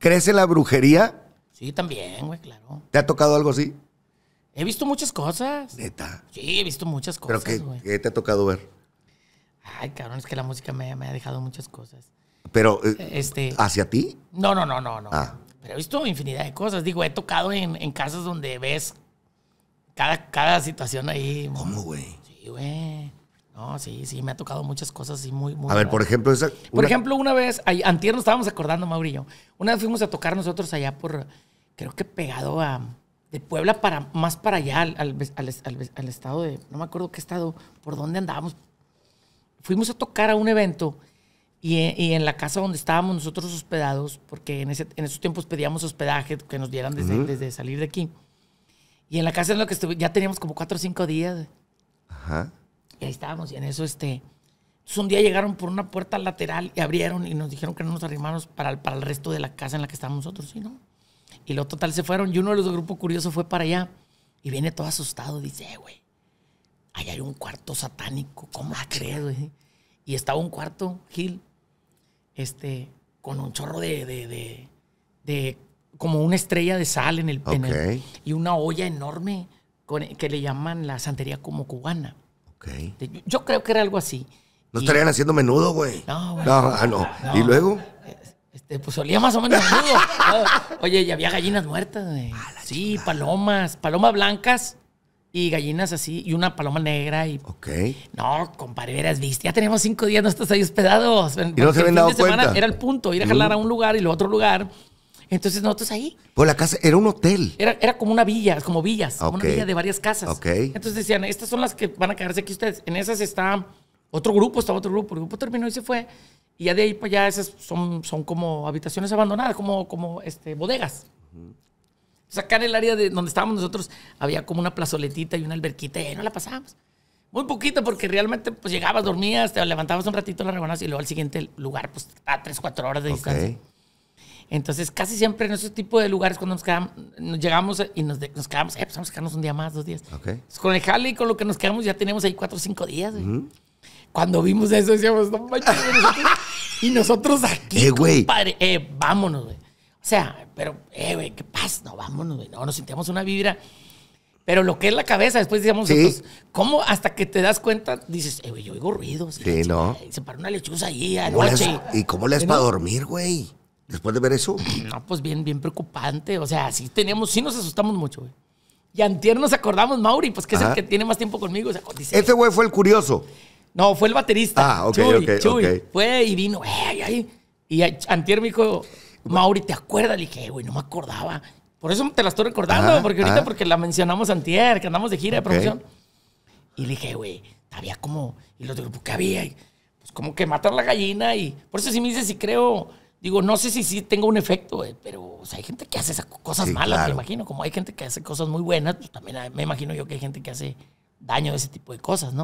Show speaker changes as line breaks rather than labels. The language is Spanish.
¿Crees en la brujería? Sí, también, güey, claro. ¿Te ha tocado algo así? He visto muchas cosas. Neta. Sí, he visto muchas cosas. ¿Pero qué, qué te ha tocado ver? Ay, cabrón, es que la música me, ha dejado muchas cosas. Pero, eh, este, ¿hacia ti? No, no, no, no, no. Ah. Pero he visto infinidad de cosas. Digo, he tocado en, casas donde ves cada, cada situación ahí. ¿Cómo, güey? Sí, güey. No, sí, sí, me ha tocado muchas cosas y muy, muy. A ver, por ejemplo, Por ejemplo, una vez, antier nos estábamos acordando, Maurillo. Una vez fuimos a tocar nosotros allá por, creo que pegado a. De Puebla para más para allá, al, estado de. No me acuerdo qué estado, por dónde andábamos. Fuimos a tocar a un evento y, en la casa donde estábamos nosotros hospedados, porque en, ese, en esos tiempos pedíamos hospedaje que nos dieran desde, desde salir de aquí. Y en la casa en la que ya teníamos como cuatro o cinco días. Ajá. Y ahí estábamos, y en eso, este. Pues, un día llegaron por una puerta lateral y abrieron y nos dijeron que no nos arrimáramos para el, para el resto de la casa en la que estábamos nosotros, ¿sí, Y lo total se fueron. Y uno de los grupos curiosos fue para allá y viene todo asustado. Dice, eh, güey, allá hay un cuarto satánico. ¿Cómo la ah, creído? Y estaba un cuarto, Gil, este, con un chorro de, de, como una estrella de sal en el, y una olla enorme que le llaman la santería como cubana. Okay. Yo creo que era algo así. ¿No estarían haciendo menudo, güey? No, güey. Ah, no, no. ¿Y luego? Este, pues olía más o menos menudo. Oye, y había gallinas muertas, güey. sí, palomas. Palomas blancas y gallinas así. Y una paloma negra. Y... Ok. No, compadre, verás, viste. Ya tenemos cinco días, no estás ahí hospedados. Y no se Era el punto, ir a jalar a mm. un lugar y luego a otro lugar. Entonces nosotros ahí. Pues la casa era un hotel. Era, era como una villa, como villas, una villa de varias casas. Entonces decían, estas son las que van a quedarse aquí ustedes. En esas está otro grupo, estaba otro grupo. El grupo terminó y se fue. Y ya de ahí pues ya esas son, son como habitaciones abandonadas, como, como este, bodegas. o sea, acá en el área de donde estábamos nosotros había como una plazoletita y una alberquita y ahí no la pasábamos. Muy poquito, porque realmente pues llegabas, dormías, te levantabas un ratito, la rebanabas y luego al siguiente lugar, pues a tres, cuatro horas de distancia. Entonces, casi siempre en ese tipo de lugares, cuando nos, quedamos, nos llegamos y nos, quedamos, eh, pues vamos a quedarnos un día más, dos días. con el jale y con lo que nos quedamos, ya teníamos ahí cuatro o cinco días, güey. Cuando vimos eso, decíamos, no manches, y nosotros aquí, eh, eh, vámonos, güey. O sea, pero, eh, güey, ¿qué pasa? No, vámonos, güey. No, nos sentíamos una vibra. Pero lo que es la cabeza, después decíamos nosotros, ¿cómo hasta que te das cuenta? Dices, eh, güey, yo oigo ruidos. Sí, no. Se paró una lechuza ahí anoche. ¿Y cómo le das ¿Eh, para dormir, güey? Después de ver eso. No, pues bien, bien preocupante. O sea, sí teníamos, sí nos asustamos mucho, güey. Y antier nos acordamos, Mauri, pues que es el que tiene más tiempo conmigo. O este güey fue el curioso. No, fue el baterista. Ah, ok, Fue y vino, Y antier me dijo, Mauri, ¿te acuerdas? Le dije, güey, no me acordaba. Por eso te la estoy recordando, porque ahorita porque la mencionamos antier, que andamos de gira de Y le dije, güey, había como... Y los grupos, que había? pues como que matar la gallina y... Por eso sí me dice si creo Digo, no sé si sí tengo un efecto, eh, pero hay gente que hace esas cosas malas, me imagino. Como hay gente que hace cosas muy buenas, pues también ah, me imagino yo que hay gente que hace daño de ese tipo de cosas, ¿no?